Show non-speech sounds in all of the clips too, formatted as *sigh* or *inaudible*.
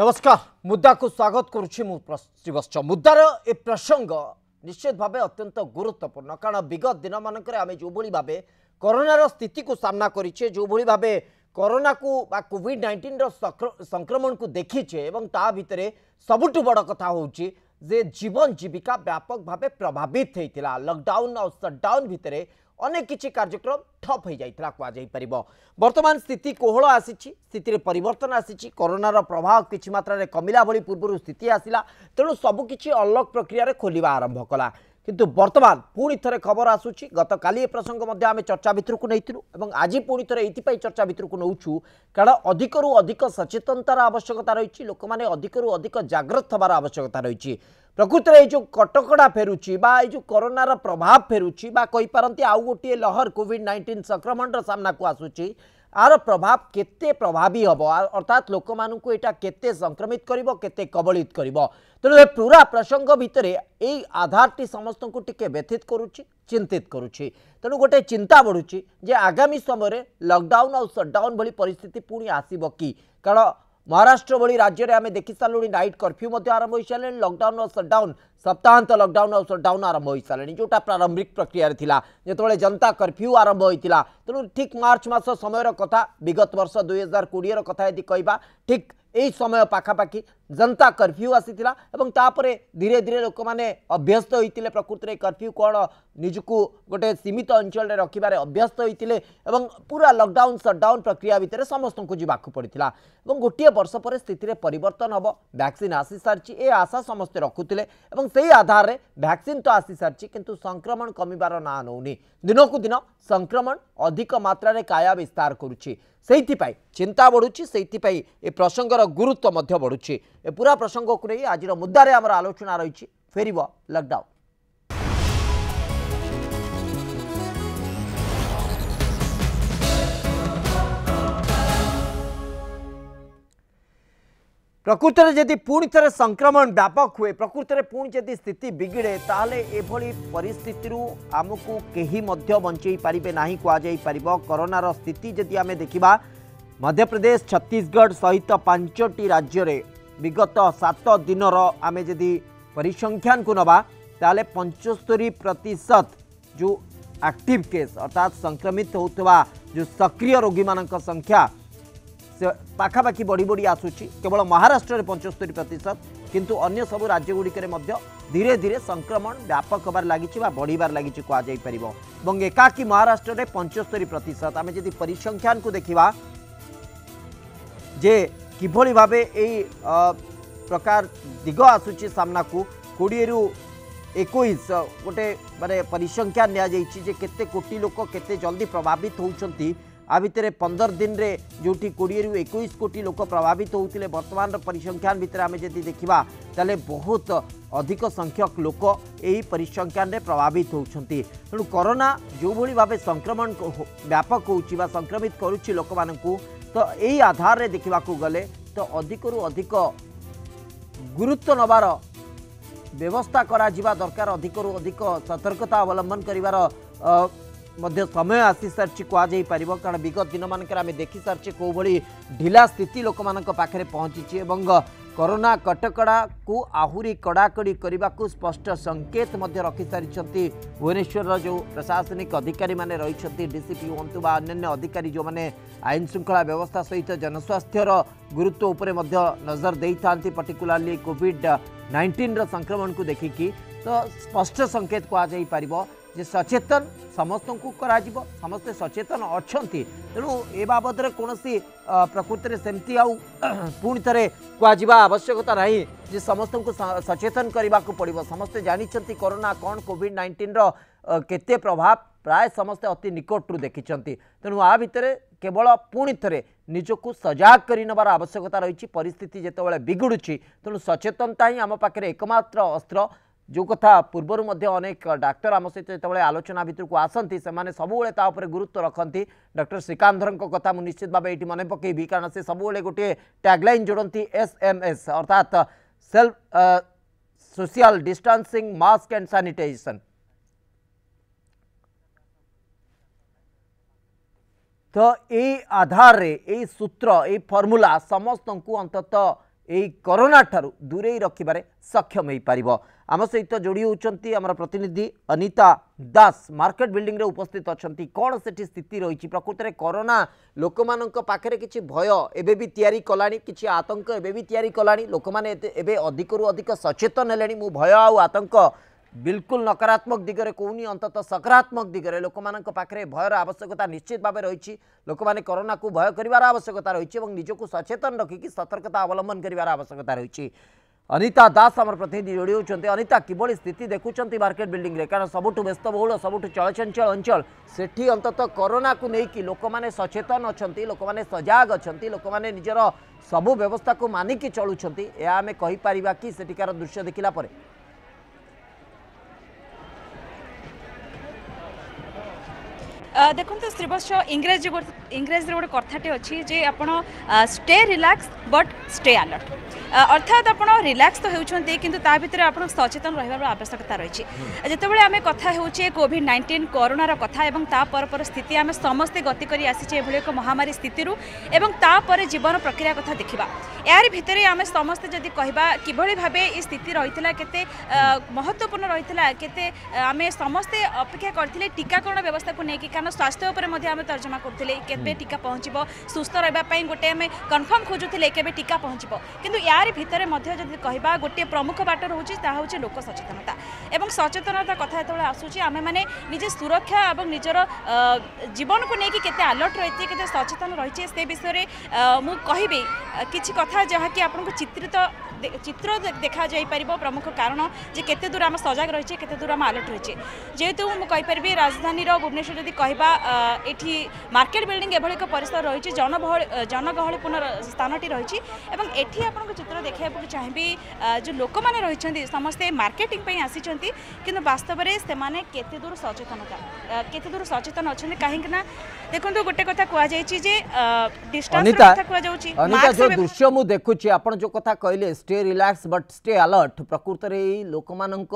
নমস্কার মুদ্দাকু স্বাগত করছি মু শ্রীবৎস মুদ্দার এ প্রসঙ্গ নিশ্চিত ভাবে অত্যন্ত গুরুত্বপূর্ণ কারণ বিগত দিনমানকরে আমি যেভাবে ভাবে করোনার স্থিতিকে সামনা করিছে যেভাবে ভাবে করোনাকু বা কোভিড নাইন্টিনর সংক্রমণকু দেখিছে এবং তা ভিতরে সবুঠু বড় কথা হচ্ছে যে জীবন জীবিকা ব্যাপক ভাবে প্রভাবিত হয়েছিল লকডাউন আর সটডাউন ভিতরে ଅନେକ କିଛି କାର୍ଯ୍ୟକ୍ରମ ଠପ୍ ହୋଇଯାଇଥିଲା କୁହାଯାଇପାରିବ ବର୍ତ୍ତମାନ ସ୍ଥିତି କୋହଳ ଆସିଛି ସ୍ଥିତିରେ ପରିବର୍ତ୍ତନ ଆସିଛି କରୋନାର ପ୍ରଭାବ କିଛି ମାତ୍ରାରେ କମିଲା ଭଳି ପୂର୍ବରୁ ସ୍ଥିତି ଆସିଲା ତେଣୁ ସବୁକିଛି ଅନ୍ଲକ୍ ପ୍ରକ୍ରିୟାରେ ଖୋଲିବା ଆରମ୍ଭ କଲା କିନ୍ତୁ ବର୍ତ୍ତମାନ ପୁଣି ଥରେ ଖବର ଆସୁଛି ଗତକାଲି ଏ ପ୍ରସଙ୍ଗ ମଧ୍ୟ ଆମେ ଚର୍ଚ୍ଚା ଭିତରକୁ ନେଇଥିଲୁ ଏବଂ ଆଜି ପୁଣି ଥରେ ଏଥିପାଇଁ ଚର୍ଚ୍ଚା ଭିତରକୁ ନେଉଛୁ କାରଣ ଅଧିକରୁ ଅଧିକ ସଚେତନତାର ଆବଶ୍ୟକତା ରହିଛି ଲୋକମାନେ ଅଧିକରୁ ଅଧିକ ଜାଗ୍ରତ ହେବାର ଆବଶ୍ୟକତା ରହିଛି ପ୍ରକୃତରେ ଏଇ ଯେଉଁ କଟକଣା ଫେରୁଛି ବା ଏଇ ଯେଉଁ କରୋନାର ପ୍ରଭାବ ଫେରୁଛି ବା କହିପାରନ୍ତି ଆଉ ଗୋଟିଏ ଲହର କୋଭିଡ଼ ନାଇଣ୍ଟିନ୍ ସଂକ୍ରମଣର ସାମ୍ନାକୁ ଆସୁଛି ଆର ପ୍ରଭାବ କେତେ ପ୍ରଭାବୀ ହେବ ଅର୍ଥାତ୍ ଲୋକମାନଙ୍କୁ ଏଇଟା କେତେ ସଂକ୍ରମିତ କରିବ କେତେ କବଳିତ କରିବ ତେଣୁ ଏ ପୁରା ପ୍ରସଙ୍ଗ ଭିତରେ ଏଇ ଆଧାରଟି ସମସ୍ତଙ୍କୁ ଟିକେ ବ୍ୟଥିତ କରୁଛି ଚିନ୍ତିତ କରୁଛି ତେଣୁ ଗୋଟେ ଚିନ୍ତା ବଢ଼ୁଛି ଯେ ଆଗାମୀ ସମୟରେ ଲକଡାଉନ୍ ଆଉ ସଟ୍ଡାଉନ୍ ଭଳି ପରିସ୍ଥିତି ପୁଣି ଆସିବ କି କାରଣ ମହାରାଷ୍ଟ୍ର ଭଳି ରାଜ୍ୟରେ ଆମେ ଦେଖିସାରିଲୁଣି ନାଇଟ୍ କର୍ଫ୍ୟୁ ମଧ୍ୟ ଆରମ୍ଭ ହୋଇସାରିଲାଣି ଲକଡାଉନ୍ ଓ ସଟ୍ଡାଉନ୍ ସପ୍ତାହାନ୍ତ ଲକଡାଉନ୍ ଓ ସଟ୍ଡାଉନ୍ ଆରମ୍ଭ ହୋଇସାରିଲାଣି ଯେଉଁଟା ପ୍ରାରମ୍ଭିକ ପ୍ରକ୍ରିୟାରେ ଥିଲା ଯେତେବେଳେ ଜନତା କର୍ଫ୍ୟୁ ଆରମ୍ଭ ହୋଇଥିଲା ତେଣୁ ଠିକ୍ ମାର୍ଚ୍ଚ ମାସ ସମୟର କଥା ବିଗତ ବର୍ଷ ଦୁଇହଜାର କୋଡ଼ିଏର କଥା ଯଦି କହିବା ଠିକ୍ ଏଇ ସମୟ ପାଖାପାଖି ଜନତା କର୍ଫ୍ୟୁ ଆସିଥିଲା ଏବଂ ତାପରେ ଧୀରେ ଧୀରେ ଲୋକମାନେ ଅଭ୍ୟସ୍ତ ହୋଇଥିଲେ ପ୍ରକୃତିରେ କର୍ଫ୍ୟୁ କ'ଣ ନିଜକୁ ଗୋଟେ ସୀମିତ ଅଞ୍ଚଳରେ ରଖିବାରେ ଅଭ୍ୟସ୍ତ ହୋଇଥିଲେ ଏବଂ ପୁରା ଲକଡାଉନ୍ ସଟ୍ଡାଉନ୍ ପ୍ରକ୍ରିୟା ଭିତରେ ସମସ୍ତଙ୍କୁ ଯିବାକୁ ପଡ଼ିଥିଲା ଏବଂ ଗୋଟିଏ ବର୍ଷ ପରେ ସ୍ଥିତିରେ ପରିବର୍ତ୍ତନ ହେବ ଭ୍ୟାକ୍ସିନ୍ ଆସିସାରିଛି ଏ ଆଶା ସମସ୍ତେ ରଖୁଥିଲେ ଏବଂ ସେହି ଆଧାରରେ ଭ୍ୟାକ୍ସିନ୍ ତ ଆସିସାରିଛି କିନ୍ତୁ ସଂକ୍ରମଣ କମିବାର ନାଁ ନେଉନି ଦିନକୁ ଦିନ ସଂକ୍ରମଣ ଅଧିକ ମାତ୍ରାରେ କାୟା ବିସ୍ତାର କରୁଛି ସେଇଥିପାଇଁ ଚିନ୍ତା ବଢ଼ୁଛି ସେଇଥିପାଇଁ ଏ ପ୍ରସଙ୍ଗର ଗୁରୁତ୍ୱ ମଧ୍ୟ ବଢ଼ୁଛି ଏ ପୁରା ପ୍ରସଙ୍ଗକୁ ନେଇ ଆଜିର ମୁଦ୍ଦାରେ ଆମର ଆଲୋଚନା ରହିଛି ଫେରିବ ଲକଡାଉନ୍ प्रकृत में जदि पुणी थे संक्रमण व्यापक हुए प्रकृत में पुणी जदि स्थित बिगिड़े ताले एभली परिस्थिति आमको कहीं बंचई पारे ना कहुपर करोनार स्थित जदि आम देखा मध्यप्रदेश छत्तीसगढ़ सहित पांचटी राज्य में विगत सात दिन आम जदि परिसंख्यान को नवा तो पंचस्तरी प्रतिशत जो आक्टिव केस अर्थात संक्रमित होता जो सक्रिय रोगी मान संख्या पखापाखि बढ़ी बढ़ी आसूँ केवल महाराष्ट्र में पंचस्तर प्रतिशत किंतु अन्य सब राज्यगुड़िकीरे धीरे संक्रमण व्यापक होबार लगी बढ़ लगी कहुपर और एकाकी महाराष्ट्र में पंचस्तरी प्रतिशत आम जी परिसंख्यान को देखा जे कि भाव यही दिग आसूरी सामना को कोड़े रु एक गोटे मानने परिसंख्यान दिया के कोटी लोक के जल्दी प्रभावित होती आ भितर पंदर दिन में जोटी कोड़े रु एक कोटी लोक प्रभावित होते बर्तमान परिसंख्यान भितर आम जी देखा तेल बहुत अधिक संख्यक लोक यही परिसंख्यान प्रभावित होती तेणु करोना जो भाई भाव संक्रमण व्यापक हो संक्रमित कर लोक मानू तो यही आधार में देखा गले तो अधिक रु अधिक गुरुत्व नवार व्यवस्था करा दरकार अधिक रु अधिक सतर्कता अवलंबन कर समय आसी सारी कहुई पार कारण विगत दिन मानकर आम देखी सारी कौली ढिला स्थिति लोक पाखे पहुँची करोना कटकड़ा को आहरी कड़ाकड़ी करने को स्पष्ट संकेत रखी सारी भुवनेश्वर जो प्रशासनिक अधिकारी मैंने रही डीसीपी हूँ बा अधिकारी जो मैंने आईन श्रृंखला व्यवस्था सहित जनस्वास्थ्यर गुरुत्व नजर दे था पर्टिकुलारली कोविड नाइंटीन संक्रमण को देखिकी तो स्पष्ट संकेत कहु ଯେ ସଚେତନ ସମସ୍ତଙ୍କୁ କରାଯିବ ସମସ୍ତେ ସଚେତନ ଅଛନ୍ତି ତେଣୁ ଏ ବାବଦରେ କୌଣସି ପ୍ରକୃତିରେ ସେମିତି ଆଉ *clears throat* ପୁଣି ଥରେ କୁହାଯିବା ଆବଶ୍ୟକତା ନାହିଁ ଯେ ସମସ୍ତଙ୍କୁ ସଚେତନ କରିବାକୁ ପଡ଼ିବ ସମସ୍ତେ ଜାଣିଛନ୍ତି କରୋନା କ'ଣ କୋଭିଡ୍ ନାଇଣ୍ଟିନ୍ର କେତେ ପ୍ରଭାବ ପ୍ରାୟ ସମସ୍ତେ ଅତି ନିକଟରୁ ଦେଖିଛନ୍ତି ତେଣୁ ଆ ଭିତରେ କେବଳ ପୁଣି ଥରେ ନିଜକୁ ସଜାଗ କରି ନେବାର ଆବଶ୍ୟକତା ରହିଛି ପରିସ୍ଥିତି ଯେତେବେଳେ ବିଗୁଡ଼ୁଛି ତେଣୁ ସଚେତନତା ହିଁ ଆମ ପାଖରେ ଏକମାତ୍ର ଅସ୍ତ୍ର जो कथा पूर्वर अनेक डाक्तर आम सहित जो आलोचना भितर को आसती से सब गुरुत्व रखती डॉक्टर श्रीकांधर कथा मुझे निश्चित भाव ये मन पकेबी कारण से सब गोटे टैगलैन जोड़ती एस एम एस अर्थात self social distancing mask and sanitization तो ये आधार रे ये सूत्र ये फर्मूला समस्त अंततः ଏଇ କରୋନା ଠାରୁ ଦୂରେଇ ରଖିବାରେ ସକ୍ଷମ ହୋଇପାରିବ ଆମ ସହିତ ଯୋଡ଼ି ହେଉଛନ୍ତି ଆମର ପ୍ରତିନିଧି ଅନିତା ଦାସ ମାର୍କେଟ ବିଲ୍ଡିଂରେ ଉପସ୍ଥିତ ଅଛନ୍ତି କ'ଣ ସେଠି ସ୍ଥିତି ରହିଛି ପ୍ରକୃତରେ କରୋନା ଲୋକମାନଙ୍କ ପାଖରେ କିଛି ଭୟ ଏବେ ବି ତିଆରି କଲାଣି କିଛି ଆତଙ୍କ ଏବେ ବି ତିଆରି କଲାଣି ଲୋକମାନେ ଏବେ ଅଧିକରୁ ଅଧିକ ସଚେତନ ହେଲେଣି ମୁଁ ଭୟ ଆଉ ଆତଙ୍କ ବିଲକୁଲ ନକାରାତ୍ମକ ଦିଗରେ କହୁନି ଅନ୍ତତଃ ସକାରାତ୍ମକ ଦିଗରେ ଲୋକମାନଙ୍କ ପାଖରେ ଭୟର ଆବଶ୍ୟକତା ନିଶ୍ଚିତ ଭାବେ ରହିଛି ଲୋକମାନେ କରୋନାକୁ ଭୟ କରିବାର ଆବଶ୍ୟକତା ରହିଛି ଏବଂ ନିଜକୁ ସଚେତନ ରଖିକି ସତର୍କତା ଅବଲମ୍ବନ କରିବାର ଆବଶ୍ୟକତା ରହିଛି ଅନିତା ଦାସ ଆମର ପ୍ରତିନିଧି ଯୋଡ଼ି ହେଉଛନ୍ତି ଅନିତା କିଭଳି ସ୍ଥିତି ଦେଖୁଛନ୍ତି ମାର୍କେଟ ବିଲ୍ଡିଂରେ କାରଣ ସବୁଠୁ ବ୍ୟସ୍ତବହୁଳ ସବୁଠୁ ଚଳଚଞ୍ଚଳ ଅଞ୍ଚଳ ସେଠି ଅନ୍ତତଃ କରୋନାକୁ ନେଇକି ଲୋକମାନେ ସଚେତନ ଅଛନ୍ତି ଲୋକମାନେ ସଜାଗ ଅଛନ୍ତି ଲୋକମାନେ ନିଜର ସବୁ ବ୍ୟବସ୍ଥାକୁ ମାନିକି ଚଳୁଛନ୍ତି ଏହା ଆମେ କହିପାରିବା କି ସେଠିକାର ଦୃଶ୍ୟ ଦେଖିଲା ପରେ ଦେଖନ୍ତୁ ଶ୍ରୀବତ୍ସ ଇଂରାଜୀ ଇଂରାଜୀରେ ଗୋଟେ କଥାଟେ ଅଛି ଯେ ଆପଣ stay relax but stay alert ଅର୍ଥାତ୍ ଆପଣ ରିଲାକ୍ସ ତ ହେଉଛନ୍ତି କିନ୍ତୁ ତା ଭିତରେ ଆପଣ ସଚେତନ ରହିବାର ଆବଶ୍ୟକତା ରହିଛି ଯେତେବେଳେ ଆମେ କଥା ହେଉଛେ କୋଭିଡ୍ ନାଇଣ୍ଟିନ୍ କରୋନାର କଥା ଏବଂ ତା ପରପର ସ୍ଥିତି ଆମେ ସମସ୍ତେ ଗତି କରି ଆସିଛେ ଏଭଳି ଏକ ମହାମାରୀ ସ୍ଥିତିରୁ ଏବଂ ତାପରେ ଜୀବନ ପ୍ରକ୍ରିୟା କଥା ଦେଖିବା ଏହାରି ଭିତରେ ଆମେ ସମସ୍ତେ ଯଦି କହିବା କିଭଳି ଭାବେ ଏ ସ୍ଥିତି ରହିଥିଲା କେତେ ମହତ୍ତ୍ୱପୂର୍ଣ୍ଣ ରହିଥିଲା କେତେ ଆମେ ସମସ୍ତେ ଅପେକ୍ଷା କରିଥିଲେ ଟିକାକରଣ ବ୍ୟବସ୍ଥାକୁ ନେଇକି କାରଣ ବର୍ତ୍ତମାନ ସ୍ୱାସ୍ଥ୍ୟ ଉପରେ ମଧ୍ୟ ଆମେ ତର୍ଜମା କରୁଥିଲେ କେବେ ଟୀକା ପହଞ୍ଚିବ ସୁସ୍ଥ ରହିବା ପାଇଁ ଗୋଟେ ଆମେ କନଫର୍ମ ଖୋଜୁଥିଲେ କେବେ ଟୀକା ପହଞ୍ଚିବ କିନ୍ତୁ ୟାରି ଭିତରେ ମଧ୍ୟ ଯଦି କହିବା ଗୋଟିଏ ପ୍ରମୁଖ ବାଟ ରହୁଛି ତାହା ହେଉଛି ଲୋକ ସଚେତନତା ଏବଂ ସଚେତନତା କଥା ଯେତେବେଳେ ଆସୁଛି ଆମେମାନେ ନିଜେ ସୁରକ୍ଷା ଏବଂ ନିଜର ଜୀବନକୁ ନେଇକି କେତେ ଆଲର୍ଟ ରହିଛି କେତେ ସଚେତନ ରହିଛି ସେ ବିଷୟରେ ମୁଁ କହିବି କିଛି କଥା ଯାହାକି ଆପଣଙ୍କୁ ଚିତ୍ରିତ ଚିତ୍ର ଦେଖାଯାଇପାରିବ ପ୍ରମୁଖ କାରଣ ଯେ କେତେ ଦୂର ଆମ ସଜାଗ ରହିଛି କେତେ ଦୂର ଆମ ଆଲର୍ଟ ରହିଛି ଯେହେତୁ ମୁଁ କହିପାରିବି ରାଜଧାନୀର ଭୁବନେଶ୍ୱର ଯଦି যদি ଥିବା ଏଠି ମାର୍କେଟ ବିଲ୍ଡିଂ ଏଭଳି ଏକ ପରିସର ରହିଛି ଜନବହଳ ଜନଗହଳିପୂର୍ଣ୍ଣ ସ୍ଥାନଟି ରହିଛି ଏବଂ ଏଠି ଆପଣଙ୍କ ଚିତ୍ର ଦେଖାଇବାକୁ ଚାହିଁବି ଯେଉଁ ଲୋକମାନେ ରହିଛନ୍ତି ସମସ୍ତେ ମାର୍କେଟିଂ ପାଇଁ ଆସିଛନ୍ତି କିନ୍ତୁ ବାସ୍ତବରେ ସେମାନେ କେତେ ଦୂର ସଚେତନତା କେତେ ଦୂର ସଚେତନ ଅଛନ୍ତି କାହିଁକି ନା ଦେଖନ୍ତୁ ଗୋଟେ କଥା କୁହାଯାଇଛି ଯେ ଡିଷ୍ଟାନ୍ସ କଥା କୁହାଯାଉଛି ଯେଉଁ ଦୃଶ୍ୟ ମୁଁ ଦେଖୁଛି ଆପଣ ଯେଉଁ କଥା କହିଲେ stay relax but stay alert ପ୍ରକୃତରେ ଏଇ ଲୋକମାନଙ୍କ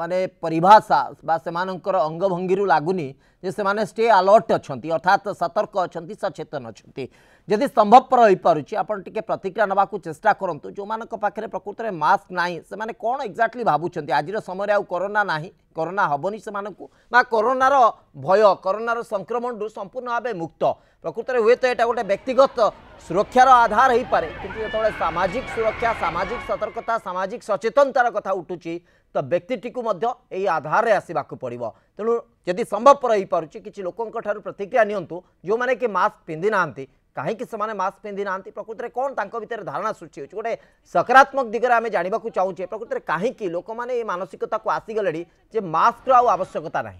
মানে পরিভাষা বা সেমানଙ୍କର অঙ্গভঙ্গিରୁ ଲାଗୁନି ଯେ ସେମାନେ ଷ୍ଟେ ଆଲର୍ଟ ଅଛନ୍ତି ଅର୍ଥାତ୍ ସତର୍କ ଅଛନ୍ତି ସଚେତନ ଅଛନ୍ତି ଯଦି ସମ୍ଭବପର ହୋଇପାରୁଛି ଆପଣ ଟିକେ ପ୍ରତିକ୍ରିୟା ନେବାକୁ ଚେଷ୍ଟା କରନ୍ତୁ ଯେଉଁମାନଙ୍କ ପାଖରେ ପ୍ରକୃତରେ ମାସ୍କ ନାହିଁ ସେମାନେ କ'ଣ ଏକ୍ଜାକ୍ଟଲି ଭାବୁଛନ୍ତି ଆଜିର ସମୟରେ ଆଉ କରୋନା ନାହିଁ କରୋନା ହେବନି ସେମାନଙ୍କୁ ବା କରୋନାର ଭୟ କରୋନାର ସଂକ୍ରମଣରୁ ସମ୍ପୂର୍ଣ୍ଣ ଭାବେ ମୁକ୍ତ ପ୍ରକୃତରେ ହୁଏତ ଏଇଟା ଗୋଟେ ବ୍ୟକ୍ତିଗତ ସୁରକ୍ଷାର ଆଧାର ହୋଇପାରେ କିନ୍ତୁ ଯେତେବେଳେ ସାମାଜିକ ସୁରକ୍ଷା ସାମାଜିକ ସତର୍କତା ସାମାଜିକ ସଚେତନତାର କଥା ଉଠୁଛି तो व्यक्ति आधार आसवाक पड़ो तेणु जदि संभवपर हो पार किसी लोकों ठार प्रतिक्रिया निने कि मस्क पिंधि ना कहीं मस्क पिंधि ना प्रकृति में कौन तक भितर धारणा सृष्टि हो गए सकारात्मक दिग्वे आम जानवाक चाहूँ प्रकृति में कहीं लोक मैंने ये मानसिकता को आसीगले जे मस्क्र आज आवश्यकता ना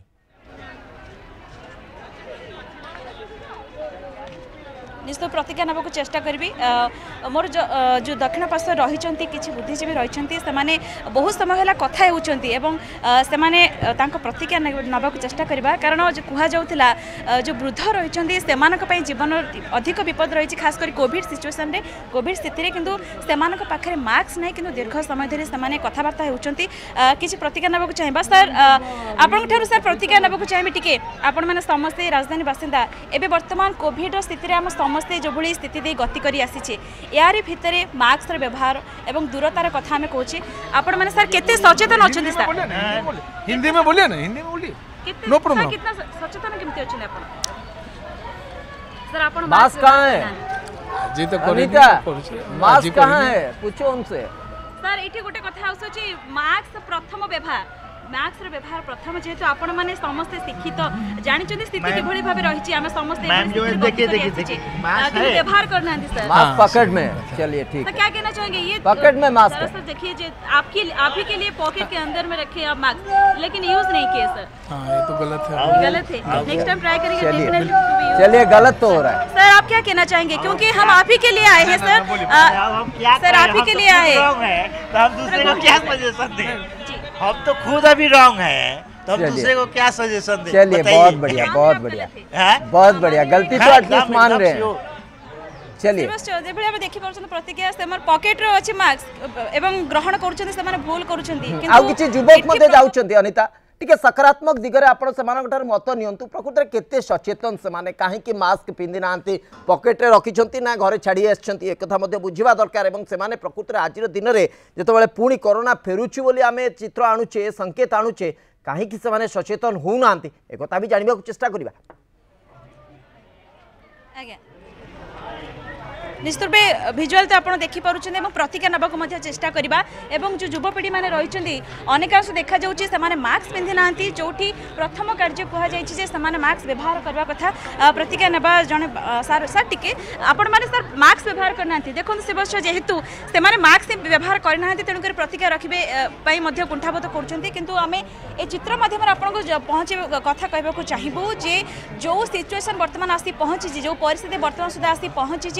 निश्चित प्रतिज्ञा नाक चेस्टा करी ମୋର ଯେଉଁ ଦକ୍ଷିଣ ପାର୍ଶ୍ୱରେ ରହିଛନ୍ତି କିଛି ବୁଦ୍ଧିଜୀବୀ ରହିଛନ୍ତି ସେମାନେ ବହୁତ ସମୟ ହେଲା କଥା ହେଉଛନ୍ତି ଏବଂ ସେମାନେ ତାଙ୍କ ପ୍ରତିକ୍ରିୟା ନେବାକୁ ଚେଷ୍ଟା କରିବା କାରଣ କୁହାଯାଉଥିଲା ଯେଉଁ ବୃଦ୍ଧ ରହିଛନ୍ତି ସେମାନଙ୍କ ପାଇଁ ଜୀବନ ଅଧିକ ବିପଦ ରହିଛି ଖାସ୍ କରି କୋଭିଡ଼ ସିଚୁଏସନ୍ରେ କୋଭିଡ଼ ସ୍ଥିତିରେ କିନ୍ତୁ ସେମାନଙ୍କ ପାଖରେ ମାସ୍କ ନାହିଁ କିନ୍ତୁ ଦୀର୍ଘ ସମୟ ଧରି ସେମାନେ କଥାବାର୍ତ୍ତା ହେଉଛନ୍ତି କିଛି ପ୍ରତିକ୍ରିୟା ନେବାକୁ ଚାହିଁବା ସାର୍ ଆପଣଙ୍କଠାରୁ ସାର୍ ପ୍ରତିକ୍ରିୟା ନେବାକୁ ଚାହିଁବି ଟିକେ ଆପଣମାନେ ସମସ୍ତେ ରାଜଧାନୀ ବାସିନ୍ଦା ଏବେ ବର୍ତ୍ତମାନ କୋଭିଡ଼ର ସ୍ଥିତିରେ ଆମ ସମସ୍ତେ ଯେଉଁଭଳି ସ୍ଥିତି ଦେଇ ଗତି କରି ଆସିଛେ ୟାରି ଭିତରେ ମାସ୍କର ବ୍ୟବହାର ଏବଂ ଦୂରତାର କଥା कौन କହୁଛେ मैंने सर के सचेतन ଅଛନ୍ତି ସାର୍ ହିନ୍ଦୀ में बोलिए ना हिंदी में बोलिए नो प्रॉब्लम कितना सचेतन केमते अछन आपण सर आपण मास्क कहां है जी तो करी करिता मास्क कहां है पूछो उनसे सर एठी गोटे कथा आउछ छी मास्क प्रथम व्यवहार मैथ्स रे व्यवहार प्रथम आपण माने समस्त शिक्षित ମ୍ୟାକ୍ସର ବ୍ୟବହାର ପ୍ରଥମ ଯେହେତୁ ଆପଣମାନେ ସମସ୍ତେ ଶିକ୍ଷିତ ଜାଣିଛନ୍ତି ସ୍ଥିତି କିଭଳି देखि देखि मैथ्स रे व्यवहार करना दिस सर पॉकेट में चलिए ठीक है क्या कहना चाहेंगे ये पॉकेट में मास्क सर देखिए जे आपकी आप ही के लिए पॉकेट के अंदर में रखे आप मास्क लेकिन यूज नहीं किए सर हां ये तो गलत है हाँ, गलत है नेक्स्ट टाइम ट्राई करेंगे चलिए गलत तो हो रहा है सर आप क्या कहना चाहेंगे क्योंकि हम आप ही के लिए आए हैं सर सर आप ही के लिए तो आए हैं तो हम दूसरे को क्या सजेशन दें हम तो खुद अभी रॉन्ग है तो हम दूसरे को क्या सजेशन दें चलिए बहुत बढ़िया बहुत बढ़िया बहुत बढ़िया गलती तो एटलीस्ट मान रहे हैं चलिए যেভাবে আমি দেখি পাচ্ছেন প্রতিক্রিয়া সেমার পকেটরে আছে মার্কস এবং গ্রহণ করছেন সেমানে ভুল করছেন কিন্তু আউ কিছু যুবক মধ্যে যাচ্ছেন অনিতা টিকে सकारात्मक दिगरे आपण सेमानंकर मत नियंतु प्रकृत रे केते सचेतन सेमाने काहे कि मास्क पिंदि नांति पॉकेट रे रखिछंती ना घरे छाडी आछंती एक कथा मध्ये बुझिबा दरकार एवं सेमाने प्रकृत रे आजिर दिन रे जेतबेले पुणी कोरोना फेरुचि बोली आमे चित्र आणुचे संकेत आणुचे काहे कि सेमाने सचेतन होउ नांति ए कथा भी जानिबा चेष्टा करिबा आज्ञा निश्चित रूपए भिजुआल तो आप देखिपुं और प्रतिज्ञा नाक चेषा करवा जो युवपीढ़ी मैंने रही अनेकांश देखा से मास्क पिंधि ना जो प्रथम कार्य कहने मास्क व्यवहार करने कथ प्रतिज्ञा ना जन सार सर टी आपण मैंने व्यवहार करना देखो शिव जेहेतु से मास्क व्यवहार करना तेणुकर प्रतिज्ञा रखिए कुंठाबोध करूँ आम चित्र मध्यम आपको पहुँचे कथा कह चाहबू जे जो सिचुएसन बर्तमान आँची जो परिस्थिति बर्तमान सुधा आसी पहुँची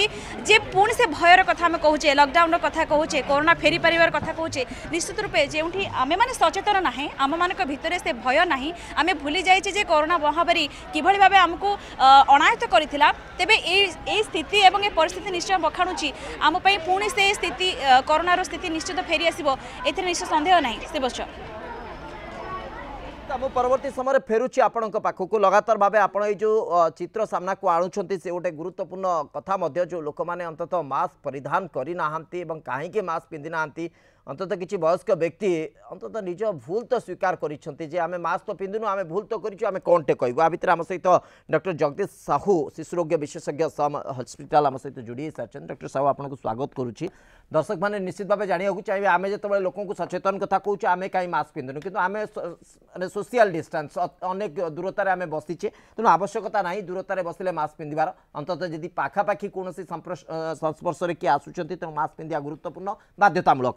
যে পুঁ সে ভয়ের কথা আমি কুচে লকডাউনর কথা কুচে করোনা ফেরি পার কথা কুচে নিশ্চিত রূপে যেটি আমি মানে সচেতন না আমার ভিতরে সে ভয় না আমি ভুলে যাইছে যে করোনা মহামারী কিভাবে ভাবে আমি অনায়ত করেছিল তেবে এই এই স্থিতি এবং এই পরিস্থিতি নিশ্চয় বখাণুছি আমি পুঁ সেই স্থিতি করোনার স্থিতি নিশ্চিত ফেরি আসব এতে নিশ্চয় সন্দেহ না শিবশ ମୁଁ ପରବର୍ତ୍ତୀ ସମୟରେ ଫେରୁଛି ଆପଣଙ୍କ ପାଖକୁ ଲଗାତାର ଭାବେ ଆପଣ ଏଇ ଯେଉଁ ଚିତ୍ର ସାମ୍ନାକୁ ଆଣୁଛନ୍ତି ସେ ଗୋଟେ ଗୁରୁତ୍ୱପୂର୍ଣ୍ଣ କଥା ମଧ୍ୟ ଯେଉଁ ଲୋକମାନେ ଅନ୍ତତଃ ମାସ୍କ ପରିଧାନ କରିନାହାନ୍ତି ଏବଂ କାହିଁକି ମାସ୍କ ପିନ୍ଧି ନାହାନ୍ତି ଅନ୍ତତଃ କିଛି ବୟସ୍କ ବ୍ୟକ୍ତି ଅନ୍ତତଃ ନିଜ ଭୁଲ ତ ସ୍ୱୀକାର କରିଛନ୍ତି ଯେ ଆମେ ମାସ୍କ ତ ପିନ୍ଧୁନୁ ଆମେ ଭୁଲ ତ କରିଛୁ ଆମେ କ'ଣଟେ କହିବୁ ଆ ଭିତରେ ଆମ ସହିତ ଡକ୍ଟର ଜଗଦୀଶ ସାହୁ ଶିଶୁରୋଗ୍ୟ ବିଶେଷଜ୍ଞ ସମ୍ ହସ୍ପିଟାଲ ଆମ ସହିତ ଯୋଡ଼ି ହେଇସାରିଛନ୍ତି ଡକ୍ଟର ସାହୁ ଆପଣଙ୍କୁ ସ୍ୱାଗତ କରୁଛି দর্শক মানে নিশ্চিতভাবে জাঁয়া চাইবে আমি যেত লোক সচেতন কথা কুচু আমি কাই মাস্ক পিধুনু কিন্তু আমি মানে সোশিয়াল ডিষ্টান্স অনেক দূরতার আমি বসিছে তেমন আবশ্যকতা নাই দূরতার বসলে মাস্ক পিধিবার অন্তত যদি পাখাপাখি কৌশি সংস্পর্শে কি আসুচার তেমন মাস্ক পিধিয়া গুরুত্বপূর্ণ বাধ্যতামূলক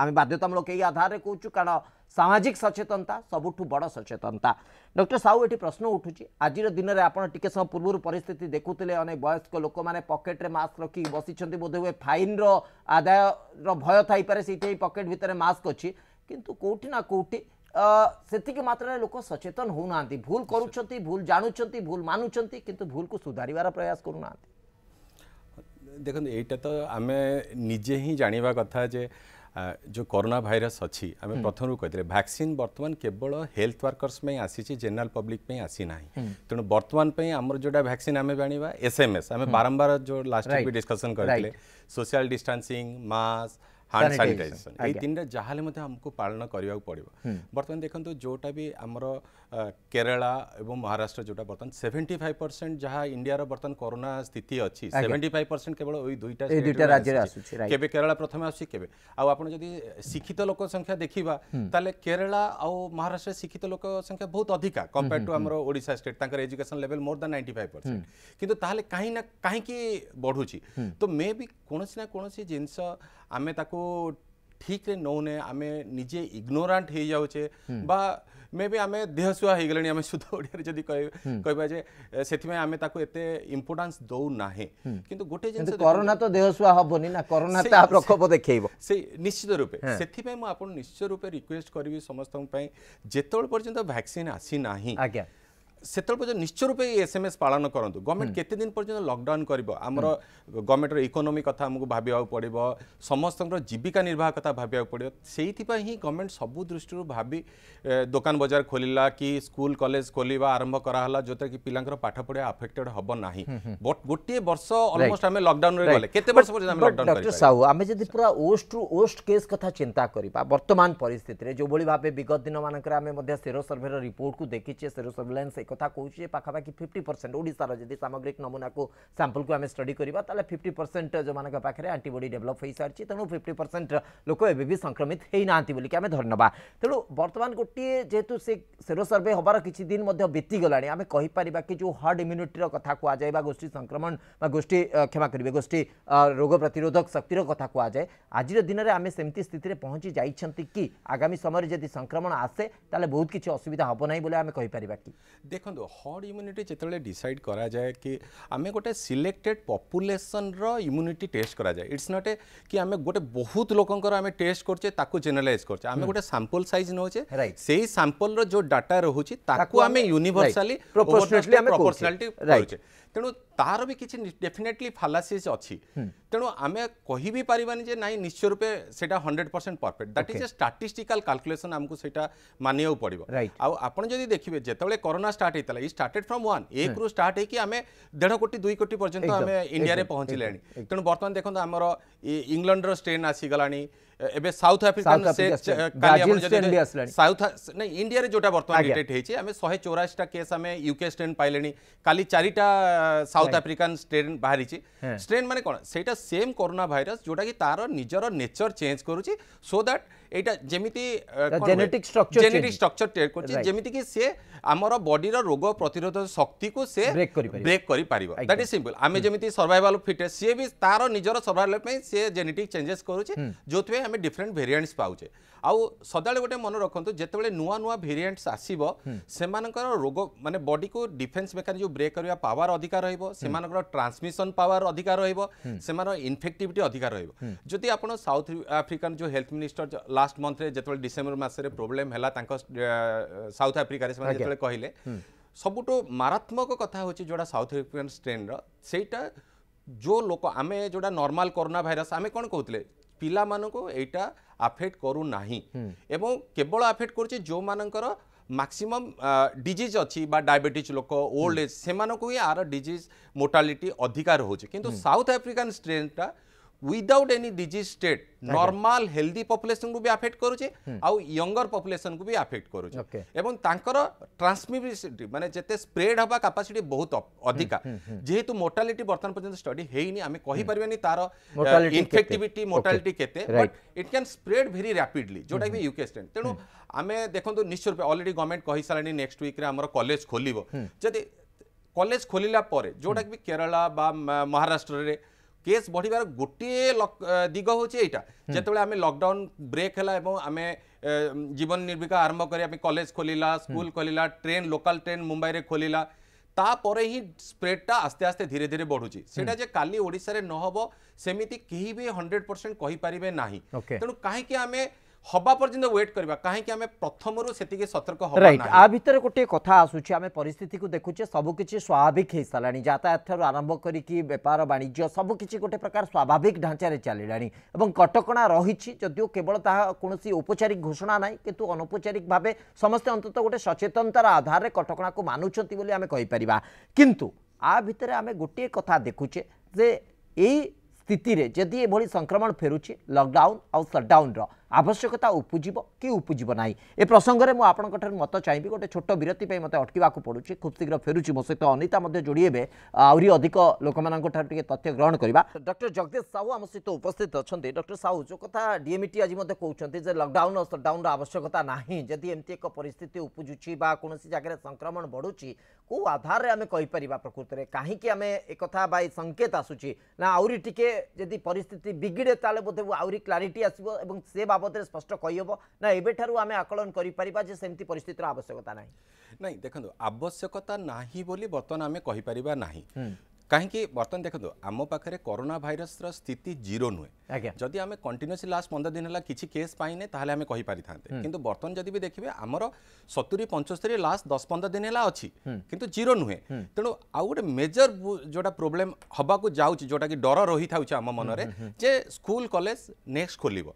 আমি বাধ্যতামূলক এই আধারে কুচু কারণ सामाजिक सचेतनता सबुठ बड़ सचेतनता डक्टर साहू ये प्रश्न उठू आज दिन में आप टे समय पूर्व परिस्थित देखुते अनेक वयस्क लोक मैंने पकेट में मस्क रखिक बसी बोध हुए फाइन रदाय भय थे से पकेट भितर मस्क अच्छी कितु कौटिना कौटि से मात्रा लोक सचेतन हो भूल अच्छा। करुँच भूल जानुं भूल मानुं सुधार प्रयास करूना देखते यही तो आम निजे ही जानवा कथा जे जो कोरोना भाइरस अच्छी आम प्रथम कहते भैक्सीन बर्तमान केवल हेल्थ वर्कर्स में आसी जेनेल पब्लिक में आसी ना तेणु बर्तमान आमर जोटा भैक्सीन आम आने एस एम एस आम बारंबार जो लास्ट भी डिस्कसन करते social distancing mask hand sanitization এই তিনটা যা হলে মধ্যে আমাকে পালন করা পড়ব বর্তমানে দেখুন যেটা বি আমার কেরালা এবং মহারাষ্ট্র যেটা বর্তমান সেভেন্টি ফাইভ পরসেন্ট যা ইন্ডিয়ার বর্তমান করোনা স্থিতি অছি সেভেন্টি ফাইভ পরসেন্ট কেবল ওই দুইটা দুইটা রাজ্যের আসুছে কেবে কেরালা প্রথমে আসুছি কেবে আউ আপনার যদি শিক্ষিত লোক সংখ্যা দেখিবা তাহলে কেরালা আউ মহারাষ্ট্রে শিক্ষিত লোক সংখ্যা বহুত অধিকা কম্পেয়ার টু আমার ওড়িশা স্টেট তাঙ্কর education level more than ninety five percent কিন্তু তাহলে কাহিঁ না কাহিঁকি বড়ুছি তো মে বি কোণী না কোণী জিনিস আমি তাকে ঠিকরে নৌনে আমি নিজে ইগনোরান্ট হয়ে যাওছে বা মেবি আমি দেহসুয়া হয়ে গেলে আমি শুদ্ধ ওড়িয়ার যদি কহবা যে সেপাই আমি তাকে এতে ইম্পর্টান্স দৌ না কিন্তু গোটে জিনিস করোনা তো দেহসুয়া হবনি না করোনা তা প্রকোপ দেখাইব সেই নিশ্চিত রূপে সেপাই আপনার নিশ্চিত রূপে রিকোয়েস্ট করবি সমস্ত যেতবে পর্যন্ত ভ্যাকসিন আসি না আজ্ঞা ସେତେବେଳେ ପର୍ଯ୍ୟନ୍ତ ନିଶ୍ଚୟ ରୂପେ ଏଇ ଏସ୍ ଏମ୍ ଏସ୍ ପାଳନ କରନ୍ତୁ ଗଭର୍ଣ୍ଣମେଣ୍ଟ କେତେ ଦିନ ପର୍ଯ୍ୟନ୍ତ ଲକଡାଉନ୍ କରିବ ଆମର ଗଭର୍ଣ୍ଣମେଣ୍ଟର ଇକୋନୋମି କଥା ଆମକୁ ଭାବିବାକୁ ପଡ଼ିବ ସମସ୍ତଙ୍କର ଜୀବିକା ନିର୍ବାହ କଥା ଭାବିବାକୁ ପଡ଼ିବ ସେଇଥିପାଇଁ ହିଁ ଗଭର୍ଣ୍ଣମେଣ୍ଟ ସବୁ ଦୃଷ୍ଟିରୁ ଭାବି ଦୋକାନ ବଜାର ଖୋଲିଲା କି ସ୍କୁଲ କଲେଜ ଖୋଲିବା ଆରମ୍ଭ କରାହେଲା ଯେଉଁଥିରେ କି ପିଲାଙ୍କର ପାଠ ପଢ଼ିବା ଆଫେକ୍ଟେଡ୍ ହେବ ନାହିଁ ବଟ୍ ଗୋଟିଏ ବର୍ଷ ଅଲମୋଷ୍ଟ ଆମେ ଲକଡାଉନ୍ରେ ଗଲେ କେତେ ବର୍ଷ ପର୍ଯ୍ୟନ୍ତ ଆମେ ଲକଡାଉନ୍ ଡକ୍ଟର ସାହୁ ଆମେ ଯଦି ପୁରା ଓଷ୍ଟରୁ ଓଷ୍ଟ କେସ୍ କଥା ଚିନ୍ତା କରିବା ବର୍ତ୍ତମାନ ପରିସ୍ଥିତିରେ ଯେଉଁଭଳି ଭାବେ ବିଗତ ଦିନମାନଙ୍କରେ ଆମେ ମଧ୍ୟ ସେରୋ ସର୍ଭେର ରିପୋର୍ଟକୁ ଦେଖିଛେ ସେରୋ ସର୍ଭେଲାନ୍ସ ଏକ कथा कहे पाखापाखि फिफ्टी परसेंट ओडार जब सामग्रिक नमूना को सांपल को आम स्टडी करवा तो फिफ्टी परसेंट जो मैं आंटीबडी डेभलप हो सारी तेणु फिफ्टी परसेंट लोक एवं भी संक्रमित होना बोलिक आम धरनेवा तेणु बर्तमान गोटे जेहतु से सेरो सर्वे हबार किसी दिन बीतीगला आम कहीपर कि जो हार्ड इम्यूनिटर कथ कह जाए गोष्ठी संक्रमण गोष्ठी क्षमा करेंगे गोष्ठी रोग प्रतिरोधक शक्तिर कथा कह आज दिन में आम सेमती स्थित पहुँची जाती कि आगामी समय जदि संक्रमण आसे तेल बहुत किसी असुविधा हम ना आम कहीपर कि ଦେଖନ୍ତୁ ହର୍ଡ଼ ଇମ୍ୟୁନିଟି ଯେତେବେଳେ ଡିସାଇଡ଼ କରାଯାଏ କି ଆମେ ଗୋଟେ ସିଲେକ୍ଟେଡ଼ ପପୁଲେସନ୍ର ଇମ୍ୟୁନିଟି ଟେଷ୍ଟ କରାଯାଏ ଇଟ୍ସ ନଟ୍ ଏ କି ଆମେ ଗୋଟେ ବହୁତ ଲୋକଙ୍କର ଆମେ ଟେଷ୍ଟ କରୁଛେ ତାକୁ ଜେନେରାଲାଇଜ୍ କରୁଛେ ଆମେ ଗୋଟେ ସାମ୍ପଲ ସାଇଜ୍ ନେଉଛେ ସେଇ ସାମ୍ପଲର ଯେଉଁ ଡାଟା ରହୁଛି ତାକୁ ଆମେ ୟୁନିଭର୍ସାଲି ପ୍ରପୋର୍ସନାଲିଟି କରୁଛେ ତେଣୁ ତାହାର ବି କିଛି ଡେଫିନେଟଲି ଫାଲାସିସ୍ ଅଛି ତେଣୁ ଆମେ କହିବି ପାରିବାନି ଯେ ନାଇଁ ନିଶ୍ଚୟ ରୂପେ ସେଇଟା hundred percent perfect that is a statistical calculation ଆମକୁ ସେଇଟା ମାନିବାକୁ ପଡ଼ିବ ଆଉ ଆପଣ ଯଦି ଦେଖିବେ ଯେତେବେଳେ କରୋନା ଷ୍ଟାର୍ଟ ହେଇଥିଲା ଇ ଷ୍ଟାର୍ଟେଡ୍ ଫ୍ରମ୍ ୱାନ୍ ଏକରୁ ଷ୍ଟାର୍ଟ ହେଇକି ଆମେ ଦେଢ଼ କୋଟି ଦୁଇ କୋଟି ପର୍ଯ୍ୟନ୍ତ ଆମେ ଇଣ୍ଡିଆରେ ପହଞ୍ଚିଲେଣି ତେଣୁ ବର୍ତ୍ତମାନ ଦେଖନ୍ତୁ ଆମର ଇଂଲଣ୍ଡର ଷ୍ଟ୍ରେନ୍ ଆସିଗଲାଣି ଏବେ ସାଉଥ ଆଫ୍ରିକାନ୍ କାଲି ଆପଣ ଯଦି ସାଉଥ ନାଇଁ ଇଣ୍ଡିଆରେ ଯୋଉଟା ବର୍ତ୍ତମାନ ଡିଟେକ୍ଟ ହେଇଛି ଆମେ ଶହେ ଚଉରାଅଶୀଟା କେସ୍ ଆମେ ୟୁକେ ଷ୍ଟ୍ରେନ୍ ପାଇଲେଣି କାଲି ଚାରିଟା ସାଉଥ ଆଫ୍ରିକାନ୍ ଷ୍ଟ୍ରେନ୍ ବାହାରିଛି ଷ୍ଟ୍ରେନ୍ ମାନେ କ'ଣ ସେଇଟା ସେମ୍ କରୋନା ଭାଇରସ୍ ଯୋଉଟାକି ତାର ନିଜର ନେଚର ଚେଞ୍ଜ କରୁଛି ସୋ ଦ୍ୟାଟ୍ এইটা ଯେମିତି genetic structure genetic structure take କରୁଛି ଯେମିତିକି ସିଏ ଆମର ବଡିର ରୋଗ ପ୍ରତିରୋଧ ଶକ୍ତିକୁ ସେ ବ୍ରେକ୍ କରିପାରିବ ଦ୍ୟାଟ୍ ଇଜ୍ ସିମ୍ପଲ୍ ଆମେ ଯେମିତି ସର୍ଭାଇଭାଲ୍ ଫିଟନେସ୍ ସିଏ ବି ତାର ନିଜର ସର୍ଭାଇଭାଲ୍ ପାଇଁ ସିଏ ଜେନେଟିକ୍ ଚେଞ୍ଜେସ୍ କରୁଛି ଯେଉଁଥିପାଇଁ ଆମେ ଡିଫରେଣ୍ଟ ଭେରିଆଣ୍ଟସ୍ ପାଉଛେ ଆଉ ସଦାବେଳେ ଗୋଟେ ମନେ ରଖନ୍ତୁ ଯେତେବେଳେ ନୂଆ ନୂଆ ଭେରିଏଣ୍ଟସ୍ ଆସିବ ସେମାନଙ୍କର ରୋଗ ମାନେ ବଡିକୁ ଡିଫେନ୍ସ ମେକାନିଜମ୍ ବ୍ରେକ୍ କରିବା ପାୱାର ଅଧିକା ରହିବ ସେମାନଙ୍କର ଟ୍ରାନ୍ସମିସନ୍ ପାୱାର ଅଧିକା ରହିବ ସେମାନଙ୍କର ଇନଫେକ୍ଟିଭିଟି ଅଧିକା ରହିବ ଯଦି ଆପଣ ସାଉଥ ଆଫ୍ରିକାନ୍ ଯେଉଁ ହେଲ୍ଥ ମିନିଷ୍ଟର ଲାଷ୍ଟ ମନ୍ଥରେ ଯେତେବେଳେ ଡିସେମ୍ବର ମାସରେ ପ୍ରୋବ୍ଲେମ୍ ହେଲା ତାଙ୍କ ସାଉଥ ଆଫ୍ରିକାରେ ସେମାନେ ଯେତେବେଳେ କହିଲେ ସବୁଠୁ ମାରାତ୍ମକ କଥା ହେଉଛି ଯେଉଁଟା ସାଉଥ ଆଫ୍ରିକାନ୍ ଷ୍ଟ୍ରେନ୍ର ସେଇଟା ଯେଉଁ ଲୋକ ଆମେ ଯେଉଁଟା ନର୍ମାଲ କରୋନା ଭାଇରସ୍ ଆମେ କ'ଣ କହୁଥିଲେ ପିଲାମାନଙ୍କୁ ଏଇଟା ଆଫେକ୍ଟ କରୁନାହିଁ ଏବଂ କେବଳ ଆଫେକ୍ଟ କରୁଛି ଯେଉଁମାନଙ୍କର ମାକ୍ସିମମ୍ ଡିଜିଜ୍ ଅଛି ବା ଡାଇବେଟିସ୍ ଲୋକ ଓଲ୍ଡ ଏଜ୍ ସେମାନଙ୍କୁ ହିଁ ଆର ଡିଜିଜ୍ ମୋର୍ଟାଲିଟି ଅଧିକା ରହୁଛି କିନ୍ତୁ ସାଉଥ୍ ଆଫ୍ରିକାନ୍ ଷ୍ଟ୍ରେନ୍ଟା without any disease state normal healthy population को भी अफेक्ट करुचे आउ यंगर पॉपुलेशन को भी अफेक्ट करुचे एवं तांकर ट्रांसमिबिलिटी माने जते स्प्रेड हवा कैपेसिटी बहुत अधिका जेहेतु मोर्टालिटी बर्तन पर्यंत स्टडी हेइनी आमे कहि परबेनी तार इन्फेक्टिविटी मोर्टालिटी केते but it can spread very rapidly जोटा कि यूके स्टेट तेनु आमे देखंतु निश्चय रूपे ऑलरेडी गवर्नमेंट कहि सालानी नेक्स्ट वीक रे हमर कॉलेज खोलिबो जदी कॉलेज खोलिला परे जोटा कि केरला बा महाराष्ट्र रे केस बढ़वार गोटे दिग हूँ यहाँ जिते आम लकडाउन ब्रेक है आम जीवन निर्विका आरंभ करने कलेज खोलला स्कूल खोल ट्रेन लोकाल ट्रेन मुंबई खोलला तापर ही स्प्रेडटा आस्ते आस्ते धीरे धीरे बढ़ुची सेटा जे काली ओडिसा रे न हबो सेमिति केही भी 100% कहि परिबे नाही तेनु काहे कि आमे হবা পর্যন্ত ওয়েট করা কাহি আমি প্রথমর সেটি সতর্ক রাইট আ ভিতরে গোটি কথা আসুচি আমি পরিস্থিতি দেখুছে সবুকিছি স্বাভাবিক হয়ে সারা যাতায়াত ঠার আরম্ভ করি বেপার বাণিজ্য সবুকিছি গোটে প্রকার স্বাভাবিক ঢাঞ্চারে চালা এবং কটকা রয়েছে যদিও কেবল তাহা কোণী ঔপচারিক ঘোষণা নাই কিন্তু অনৌপচারিক ভাবে সমস্তে অন্তত গোটে সচেতনতার আধারে কটকা মানুছেন বলে আমি কইপার কিন্তু আ ভিতরে আমি গোটিয়ে কথা দেখুছে যে এই ସ୍ଥିତିରେ ଯଦି ଏଭଳି ସଂକ୍ରମଣ ଫେରୁଛି ଲକଡାଉନ୍ ଆଉ ସଟ୍ଡାଉନ୍ର ଆବଶ୍ୟକତା ଉପୁଜିବ କି ଉପୁଜିବ ନାହିଁ ଏ ପ୍ରସଙ୍ଗରେ ମୁଁ ଆପଣଙ୍କଠାରୁ ମତ ଚାହିଁବି ଗୋଟେ ଛୋଟ ବିରତି ପାଇଁ ମୋତେ ଅଟକିବାକୁ ପଡ଼ୁଛି ଖୁବ୍ ଶୀଘ୍ର ଫେରୁଛି ମୋ ସହିତ ଅନିତା ମଧ୍ୟ ଯୋଡ଼ି ହେବେ ଆହୁରି ଅଧିକ ଲୋକମାନଙ୍କଠାରୁ ଟିକେ ତଥ୍ୟ ଗ୍ରହଣ କରିବା ଡକ୍ଟର ଜଗଦୀଶ ସାହୁ ଆମ ସହିତ ଉପସ୍ଥିତ ଅଛନ୍ତି ଡକ୍ଟର ସାହୁ ଯେଉଁ କଥା ଡିଏମ୍ଇଟି ଆଜି ମଧ୍ୟ କହୁଛନ୍ତି ଯେ ଲକଡାଉନ୍ ସଟ୍ଡାଉନ୍ର ଆବଶ୍ୟକତା ନାହିଁ ଯଦି ଏମିତି ଏକ ପରିସ୍ଥିତି ଉପୁଜୁଛି ବା କୌଣସି ଜାଗାରେ ସଂକ୍ରମଣ ବଢ଼ୁଛି କେଉଁ ଆଧାରରେ ଆମେ କହିପାରିବା ପ୍ରକୃତରେ କାହିଁକି ଆମେ ଏକଥା ବା ଏ ସଙ୍କେତ ଆସୁଛି ନା ଆହୁରି ଟିକେ ଯଦି ପରିସ୍ଥିତି ବିଗିଡ଼େ ତାହେଲେ ବୋଧେ ଆହୁରି କ୍ଲାରିଟି ଆସିବ ଏବଂ ସେ ବାବଦରେ ସ୍ପଷ୍ଟ କହିହେବ ନା ଏବେଠାରୁ ଆମେ ଆକଳନ କରିପାରିବା ଯେ ସେମିତି ପରିସ୍ଥିତିର ଆବଶ୍ୟକତା ନାହିଁ ନାହିଁ ଦେଖନ୍ତୁ ଆବଶ୍ୟକତା ନାହିଁ ବୋଲି ବର୍ତ୍ତମାନ ଆମେ କହିପାରିବା ନାହିଁ କାହିଁକି ବର୍ତ୍ତମାନ ଦେଖନ୍ତୁ ଆମ ପାଖରେ କରୋନା ଭାଇରସର ସ୍ଥିତି ଜିରୋ ନୁହେଁ ଯଦି ଆମେ କଣ୍ଟିନ୍ୟୁସଲି ଲାଷ୍ଟ ପନ୍ଦର ଦିନ ହେଲା କିଛି କେସ୍ ପାଇନେ ତାହେଲେ ଆମେ କହିପାରିଥାନ୍ତେ କିନ୍ତୁ ବର୍ତ୍ତମାନ ଯଦି ବି ଦେଖିବେ ଆମର ସତୁରି ପଞ୍ଚସ୍ତରୀ ଲାଷ୍ଟ ଦଶ ପନ୍ଦର ଦିନ ହେଲା ଅଛି କିନ୍ତୁ ଜିରୋ ନୁହେଁ ତେଣୁ ଆଉ ଗୋଟେ ମେଜର ଯେଉଁଟା ପ୍ରୋବ୍ଲେମ୍ ହେବାକୁ ଯାଉଛି ଯେଉଁଟାକି ଡର ରହିଥାଉଛି ଆମ ମନରେ ଯେ ସ୍କୁଲ କଲେଜ ନେକ୍ସଟ ଖୋଲିବ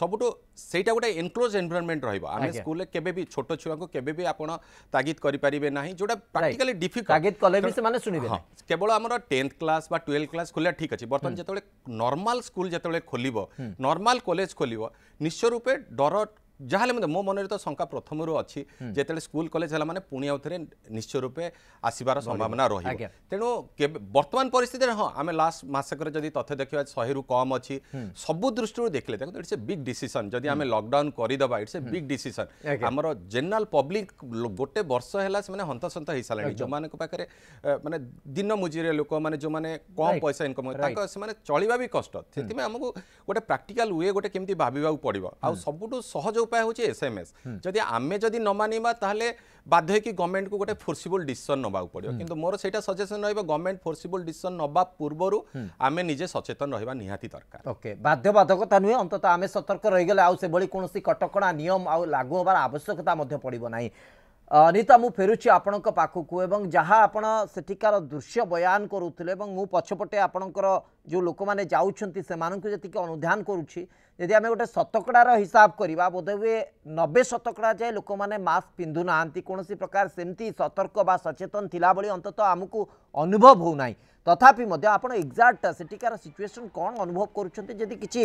ସବୁଠୁ ସେଇଟା ଗୋଟେ ଏନକ୍ଲୋଜ୍ ଏନଭାରମେଣ୍ଟ ରହିବ ଆମେ ସ୍କୁଲରେ କେବେ ବି ଛୋଟ ଛୁଆଙ୍କୁ କେବେ ବି ଆପଣ ତାଗିଦ କରିପାରିବେ ନାହିଁ ଯେଉଁଟା ପ୍ରାକ୍ଟିକାଲି ଡିଫିକଲ୍ଟ ତାଗିଦ କଲେ ବି ସେମାନେ ଶୁଣିବେ କେବଳ ଆମର টেন্থ ক্লাস বা টুয়েলভ ক্লাস খোলা ঠিক আছে বর্তমান যেতবে নর্মাল স্কুল যেতবে খোলব নর্মাল কলেজ খোলব নিশ্চয় রূপে ডর ଯାହାହେଲେ ମଧ୍ୟ ମୋ ମନରେ ତ ଶଙ୍କା ପ୍ରଥମରୁ ଅଛି ଯେତେବେଳେ ସ୍କୁଲ କଲେଜ ହେଲା ମାନେ ପୁଣି ଆଉ ଥରେ ନିଶ୍ଚୟ ରୂପେ ଆସିବାର ସମ୍ଭାବନା ରହିବ ତେଣୁ କେବେ ବର୍ତ୍ତମାନ ପରିସ୍ଥିତିରେ ହଁ ଆମେ ଲାଷ୍ଟ ମାସକରେ ଯଦି ତଥ୍ୟ ଦେଖିବା ଶହେରୁ କମ୍ ଅଛି ସବୁ ଦୃଷ୍ଟିରୁ ଦେଖିଲେ ଦେଖନ୍ତୁ ଇଟ୍ସ ଏ ବିଗ୍ ଡିସିସନ୍ ଯଦି ଆମେ ଲକଡାଉନ୍ କରିଦେବା ଇଟ୍ସ ଏ ବିଗ୍ ଡିସିସନ୍ ଆମର ଜେନେରାଲ୍ ପବ୍ଲିକ୍ ଗୋଟେ ବର୍ଷ ହେଲା ସେମାନେ ହନ୍ତସନ୍ତ ହେଇସାରିଲାଣି ଯେଉଁମାନଙ୍କ ପାଖରେ ମାନେ ଦିନ ମଜୁରିଆ ଲୋକମାନେ ଯେଉଁମାନେ କମ୍ ପଇସା ଇନକମ୍ ତାଙ୍କ ସେମାନେ ଚଳିବା ବି କଷ୍ଟ ସେଥିପାଇଁ ଆମକୁ ଗୋଟେ ପ୍ରାକ୍ଟିକାଲ୍ ୱେ ଗୋଟେ କେମିତି ଭାବିବାକୁ ପଡ଼ିବ ଆଉ ସବୁଠୁ ସହଜ উপায় হচ্ছে এসএমএস যদি আমি যদি ন মানিবা তাহলে বাধ্য হয়েকি গভর্নমেন্টকে গোটে ফোর্সিবল ডিসিশন নেওয়া পড়ে কিন্তু মোর সেইটা সজেসন রহব গভর্নমেন্ট ফোর্সিবল ডিসিশন নেওয়া পূর্বর আমি নিজে সচেতন রহবা নিহাতি দরকার ওকে বাধ্যবাধকতা নুহে অন্তত আমি সতর্ক রহিগলে আভি কোণী কটকা নিয়ম আগু হবার আবশ্যকতা পড়ব না অনিতা মু ফেরুছি আপনার পাখক এবং যা আপনার সেটিকার দৃশ্য বয়ান করুলে এবং মু পছপটে আপনার जो लोक मैंने जाऊँगी जी अनुधान करुच्छी आम गोटे शतकड़ार हिसाब करवा बोध हुए नबे शतकड़ा जाए लोक मैंने मस्क पिंधु ना कौन प्रकार सेमती सतर्क व सचेतन थी अंत आम को अनुभव होना तथापि आप एक्जाक्ट सेटिकार सिचुएसन कौन अनुभव कर किसी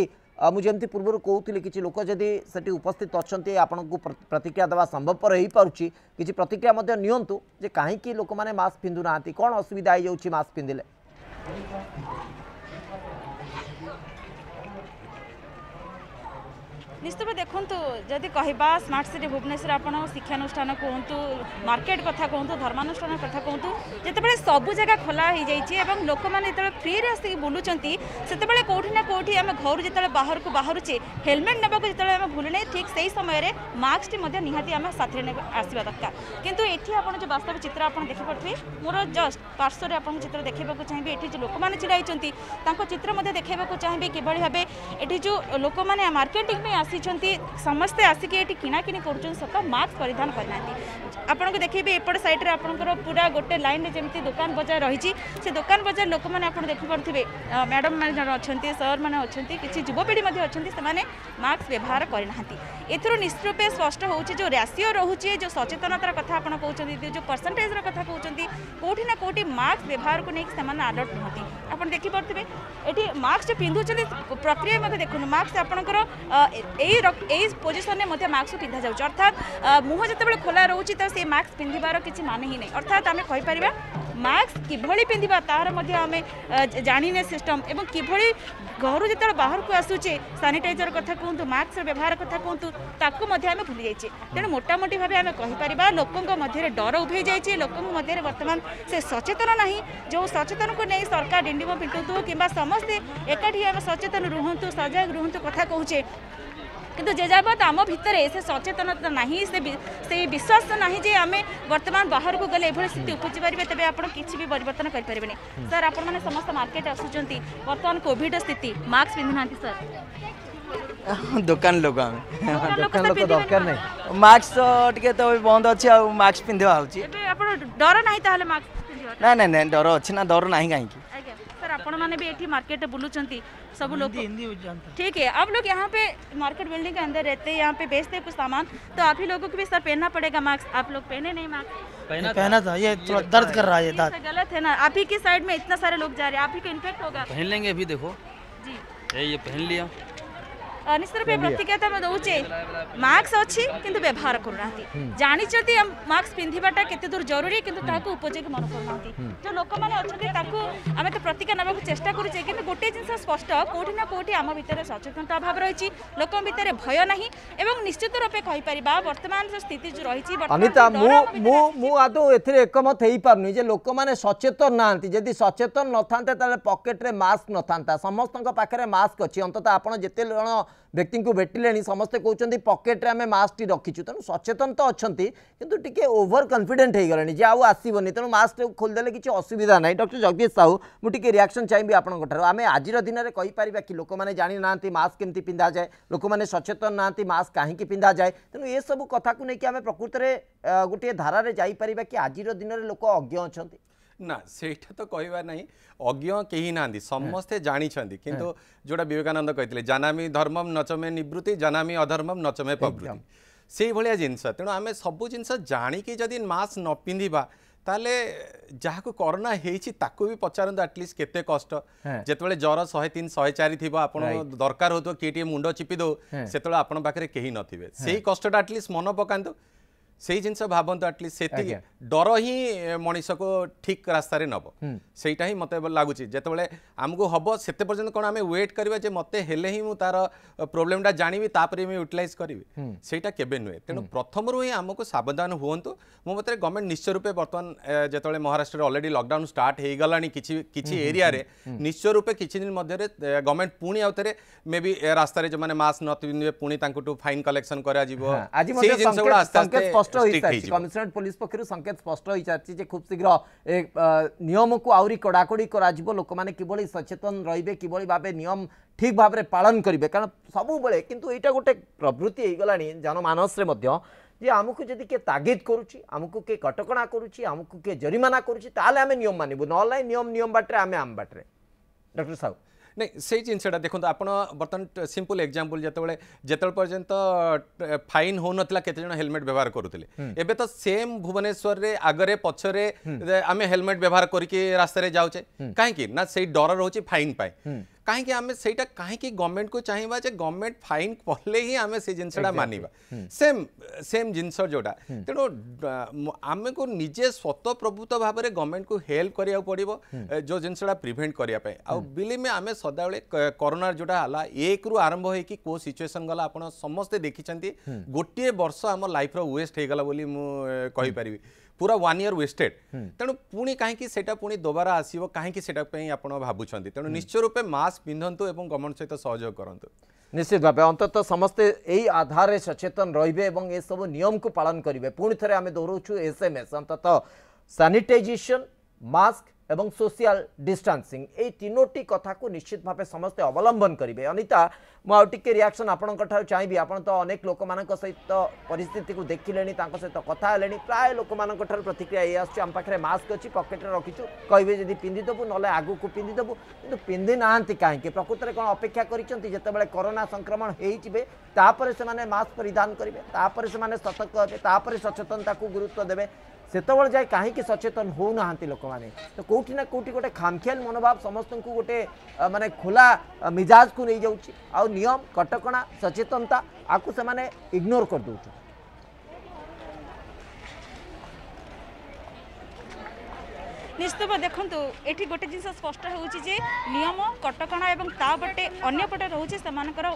मुझे पूर्व कहूली कि लोक जदि से उपस्थित अच्छा आपन को प्रतिक्रिया देवा संभवपर हो पारे किसी प्रतिक्रिया निंतु कहीं लोक मैंने मस्क पिंधु ना कौन असुविधा हो जाऊँगी मस्क पिंधिले নিশ্চিত দেখুন যদি কহবা স্মার্ট সিটি ভুবনেশ্বর আপনার শিক্ষানুষ্ঠান কুহতু মার্কেট কথা কুহতু ধর্মানুষ্ঠান কথা কুহতু যেতবে সবু জায়গা খোলা হয়ে যাই এবং লোক মানে যেত ফ্রি আসি বুলুচান সেতবে কোটি না কোটি আমি ঘর যেত বাহর বাহুছে হেলমেট নেওয়া যেত আমি ভুলে নাই ঠিক সেই সময়ের মাস্কটি নিহতি আমি সাথে আসা দরকার কিন্তু এটি আপনার যে বাস্তব চিত্র আপনার দেখি দেখিপারে মোট জস্ট পার্শ্বরে আপনার চিত্র দেখাইব চাইবি এটি যে লোক মানে ছিড়াই তাঁর চিত্র দেখাইব চাইবি কিভাবে ভাবে এটি যে লোক মানে মার্কেটিং আস आसी समस्ते आसिक ये किणा कि सत मस्क परिधान करना आपंक देखिए एपट सैड्रे आप पूरा गोटे लाइन में जमी दुकान बजार रही से दुकान बजार लोक मैंने आप देखिपे मैडम मैंने अच्छा सर मैंने अच्छा किसी जुवपीढ़ी अच्छा से मस्क व्यवहार करना एथर निश्चित रूपए स्पष्ट हो रासीो रोचे जो सचेतनतार कथा कौन जो परसेंटेज कथ कौन कौटी ना कौटी मास्क व्यवहार को लेकिन आलर्ट नुंत आप देखिपे ये मस्क जो पिंधुच प्रक्रिया मत देखु मस्क এই এই পজিশনে মধ্যে মাস্ক পিধা যাচ্ছে অর্থাৎ মুহ যেত খোলা রয়েছে তো সেই মাস্ক পিধিবার কিছু মানে হি নাই অর্থাৎ আমি কইপারা মাস্ক কিভাবে পিধিবা তার মধ্যে আমি জাণিনে সিষ্টম এবং কিভাবে ঘর যেত বাহারক আসুছে স্যানিটাইজর কথা কুহতু মাস্কর ব্যবহার কথা কুহতু তাকে মধ্যে আমি ভুলে যাই তেমন মোটামুটি ভাবে আমি কহিপারা লোক মধ্যে ডর উভে যাই লোক মধ্যে বর্তমান সে সচেতন না যে সচেতনকে নিয়ে সরকার ডিন্ডিম পিটু কিংবা সমস্ত একাঠি আমি সচেতন রুহতু সজাগ রুহতু কথা কুচে किंतु जे जावत आम भितर से सचेतनता ना से विश्वास ना जे आम बर्तमान बाहर को गले स्थित उपजि पारे तेज आप किसी भी परिवर्तन करें सर आपने समस्त मार्केट आसुँच बर्तमान कॉविड स्थित मास्क पिंधु सर दुकान लोक आम दुकान लोक दरकार नहीं तो बंद अच्छे मास्क पिंधा डर ना डर अच्छे डर ना कहीं आपण माने भी एठी मार्केट बुलूँ सब लोग ठीक है आप लोग यहाँ पे मार्केट बिल्डिंग के अंदर रहते हैं यहाँ पे बेचते हैं कुछ सामान तो आप ही लोगों को भी सर पहनना पड़ेगा मास्क आप लोग पहने नहीं मास्क पहना पहना था ये थोड़ा दर्द कर रहा है दांत तो गलत है ना आप ही की साइड में इतना सारे लोग जा रहे हैं आप ही को इन्फेक्ट होगा पहन लेंगे अभी देखो जी ये पहन लिया ନିଶ୍ଚିତ ରୂପେ ପ୍ରତିଜ୍ଞତା ଆମେ ଦେଉଛେ ମାସ୍କ ଅଛି କିନ୍ତୁ ବ୍ୟବହାର କରୁନାହାନ୍ତି ଜାଣିଛନ୍ତି ମାସ୍କ ପିନ୍ଧିବାଟା କେତେ ଦୂର ଜରୁରୀ କିନ୍ତୁ ତାହାକୁ ଉପଯୋଗୀ ମନେ କରୁନାହାନ୍ତି ଯେଉଁ ଲୋକମାନେ ଅଛନ୍ତି ତାକୁ ଆମେ ତ ପ୍ରତିଜ୍ଞା ନେବାକୁ ଚେଷ୍ଟା କରୁଛେ କିନ୍ତୁ ଗୋଟିଏ ଜିନିଷ ସ୍ପଷ୍ଟ କେଉଁଠି ନା କେଉଁଠି ଆମ ଭିତରେ ସଚେତନତା ଅଭାବ ରହିଛି ଲୋକଙ୍କ ଭିତରେ ଭୟ ନାହିଁ ଏବଂ ନିଶ୍ଚିତ ରୂପେ କହିପାରିବା ବର୍ତ୍ତମାନ ସ୍ଥିତି ଯେଉଁ ରହିଛି ଅନିତା ମୁଁ ମୁଁ ମୁଁ ଆଦୌ ଏଥିରେ ଏକମତ ହେଇପାରୁନି ଯେ ଲୋକମାନେ ସଚେତନ ନାହାନ୍ତି ଯଦି ସଚେତନ ନଥାନ୍ତେ ତାହେଲେ ପକେଟରେ ମାସ୍କ ନଥାନ୍ତା ସମସ୍ତଙ୍କ ପାଖରେ ମାସ୍କ ଅଛି ଅନ୍ତତଃ ଆପଣ ଯେତେ ଜଣ व्यक्ति को भेटिले समस्ते कौन पकेट्रे आम मस्क टी रखी तेना सचेतन तो अच्छा कितु टी ओर कन्फिडेन्ट हो गि जे आसबन तेणु मस्क खोलीदे कि असुविधा ना डक्टर जगदीश साहू मुझे रियाक्शन चाहिए आपंठू आम आज दिन में कहीपर कि लोक मैंने जाणी ना मस्क के पिंधा जाए लोक मैंने सचेतन ना मस्क कहीं पिंधा जाए तेणु यह सब कथ को लेकिन आम प्रकृत में गोटे धारा जापर कि आज दिन में लोक अज्ञ अच्छा ନା ସେଇଟା ତ କହିବା ନାହିଁ ଅଜ୍ଞ କେହି ନାହାନ୍ତି ସମସ୍ତେ ଜାଣିଛନ୍ତି କିନ୍ତୁ ଯେଉଁଟା ବିବେକାନନ୍ଦ କହିଥିଲେ ଜାନାମି ଧର୍ମମ୍ ନଚମେ ନିବୃତ୍ତି ଜାନାମି ଅଧର୍ମମ୍ ନଚମେ ପ୍ରବୃତ୍ତି ସେଇଭଳିଆ ଜିନିଷ ତେଣୁ ଆମେ ସବୁ ଜିନିଷ ଜାଣିକି ଯଦି ମାସ୍କ ନ ପିନ୍ଧିବା ତାହେଲେ ଯାହାକୁ କରୋନା ହେଇଛି ତାକୁ ବି ପଚାରନ୍ତୁ ଆଟଲିଷ୍ଟ କେତେ କଷ୍ଟ ଯେତେବେଳେ ଜ୍ୱର ଶହେ ତିନି ଶହେ ଚାରି ଥିବ ଆପଣ ଦରକାର ହେଉଥିବ କିଏ ଟିକେ ମୁଣ୍ଡ ଚିପି ଦେଉ ସେତେବେଳେ ଆପଣଙ୍କ ପାଖରେ କେହି ନଥିବେ ସେଇ କଷ୍ଟଟା ଆଟଲିଷ୍ଟ ମନେ ପକାନ୍ତୁ সেই জিনিস ভাবন্তু আটলিস্ট সেটি ডর হি মনিষকু ঠিক রাস্তায় নব সেইটা হি মতো লাগুচি যেতবে আমি হব সেতে পর্যন্ত কোণ আমি ওয়েট করা যে মতো হলে হি তার প্রোবলেমটা জাঁবি তাপরে আমি ইউটিলাইজ করবি সেইটা কেবে নুহে তেমন প্রথমর হি আমি সাবধান হুঁতু মো মতো গভর্নমেন্ট নিশ্চয় রূপে বর্তমান যেতবে মহারাষ্ট্রের অলরেডি লকডাউন স্টার্ট হয়ে গলা কিছু কিছু এরিয়ারে নিশ্চয় রূপে কিছু দিন মধ্যে গভর্নমেন্ট পুঁ আউথে মে বি রাস্তায় যে মাস্ক নপিধে পুঁ তাঁকু ফাইন কলেকশন করা যাব সেই জিনিসগুলো আস্তে আস্তে স্পষ্ট হয়েসারিছে কমিশনারেট পুলিশ পক্ষ সংকেত স্পষ্ট হয়েসারিছে যে খুব শীঘ্র নিয়মকু আহরি কড়াকড়ি করা লোক মানে কিভাবে সচেতন রহবে কিভাবে ভাবে নিয়ম ঠিক ভাবে পালন করবে কারণ সবুলে কিন্তু এইটা গোটে প্রবৃত্তি হয়েগলা জনমানসে যে আমাকে যদি কে তাগিদ করুছি আমাকে কে কটকণা করুছি আমাকে কে জরিমানা করুছি তাহলে আমি নিয়ম মানবু নহলে নিয়ম নিয়ম বাটরে আমি আম বাটরে ডক্টর সাহু ନାଇଁ ସେଇ ଜିନିଷଟା ଦେଖନ୍ତୁ ଆପଣ ବର୍ତ୍ତମାନ ସିମ୍ପଲ୍ ଏକ୍ଜାମ୍ପଲ୍ ଯେତେବେଳେ ଯେତେବେଳେ ପର୍ଯ୍ୟନ୍ତ ଫାଇନ୍ ହେଉନଥିଲା କେତେଜଣ ହେଲମେଟ୍ ବ୍ୟବହାର କରୁଥିଲେ ଏବେ ତ ସେମ୍ ଭୁବନେଶ୍ୱରରେ ଆଗରେ ପଛରେ ଆମେ ହେଲମେଟ୍ ବ୍ୟବହାର କରିକି ରାସ୍ତାରେ ଯାଉଛେ କାହିଁକି ନା ସେଇ ଡର ରହୁଛି ଫାଇନ୍ ପାଇଁ କାହିଁକି ଆମେ ସେଇଟା କାହିଁକି ଗଭର୍ଣ୍ଣମେଣ୍ଟକୁ ଚାହିଁବା ଯେ ଗଭର୍ଣ୍ଣମେଣ୍ଟ ଫାଇନ୍ କଲେ ହିଁ ଆମେ ସେ ଜିନିଷଟା ମାନିବା ସେମ୍ ସେମ୍ ଜିନିଷ ଯେଉଁଟା ତେଣୁ ଆମକୁ ନିଜେ ସ୍ୱତଃପ୍ରଭୂତ ଭାବରେ ଗଭର୍ଣ୍ଣମେଣ୍ଟକୁ ହେଲ୍ପ କରିବାକୁ ପଡ଼ିବ ଯେଉଁ ଜିନିଷଟା ପ୍ରିଭେଣ୍ଟ କରିବା ପାଇଁ ଆଉ ବିଲିମେ ଆମେ ସଦାବେଳେ କରୋନାର ଯେଉଁଟା ହେଲା ଏକରୁ ଆରମ୍ଭ ହୋଇକି କେଉଁ ସିଚୁଏସନ୍ ଗଲା ଆପଣ ସମସ୍ତେ ଦେଖିଛନ୍ତି ଗୋଟିଏ ବର୍ଷ ଆମ ଲାଇଫ୍ର ୱେଷ୍ଟ ହେଇଗଲା ବୋଲି ମୁଁ କହିପାରିବି ପୁରା ୱାନ୍ ଇୟର୍ ୱେଷ୍ଟେଡ୍ ତେଣୁ ପୁଣି କାହିଁକି ସେଇଟା ପୁଣି ଦୋବାରା ଆସିବ କାହିଁକି ସେଇଟା ପାଇଁ ଆପଣ ଭାବୁଛନ୍ତି ତେଣୁ ନିଶ୍ଚୟ ରୂପେ ମାସ୍କ ପିନ୍ଧନ୍ତୁ ଏବଂ ଗଭର୍ଣ୍ଣମେଣ୍ଟ ସହିତ ସହଯୋଗ କରନ୍ତୁ निश्चित भाव अंतत समस्ते यही आधार में सचेतन रे ये सब नियम को पालन करेंगे पुणी थे आम दोहराऊ एस एम एस अंतत सानिटाइजेसन मास्क এবং সোশিয়াল ডিষ্টান্সিং এই তিনোটি কথাকে নিশ্চিত ভাবে সমস্তে অবলম্বন করবে অনিতা মু আউ টিকে রিয়াকশন আপনার ঠার চাইবি আপনার তো অনেক লোক সহিত পরিস্থিতি দেখিলে সহিত কথা হলে প্রায় লোক ঠার প্রতিক্রিয়া এই আসছে আম পাখে মাস্ক অছি পকেটে রকিছু কহবে যদি পিঁধিদেবু নলে আগুক পিঁধিদেবু কিন্তু পিঁধি না কী প্রকৃতরে কোণ অপেক্ষা করছেন যেতবে করোনা সংক্রমণ হয়েছে তাপরে সে মাস্ক পরিধান করবে তাপরে সে সতর্ক হবে তাপরে সচেতনতা গুরুত্ব দেবে ସେତେବେଳେ ଯାଏ କାହିଁକି ସଚେତନ ହେଉନାହାନ୍ତି ଲୋକମାନେ ତ କେଉଁଠି ନା କେଉଁଠି ଗୋଟେ ଖାମଖିଆଲ ମନୋଭାବ ସମସ୍ତଙ୍କୁ ଗୋଟେ ମାନେ ଖୋଲା ମିଜାଜକୁ ନେଇଯାଉଛି ଆଉ ନିୟମ କଟକଣା ସଚେତନତା ଆକୁ ସେମାନେ ଇଗ୍ନୋର କରିଦେଉଛନ୍ତି নিশ্চিত দেখুন এটি গোটে জিনিস স্পষ্ট হচ্ছে যে নিয়ম কটকা এবং তা পটে ଅନ୍ୟପଟେ ରହୁଛି ସେମାନଙ୍କର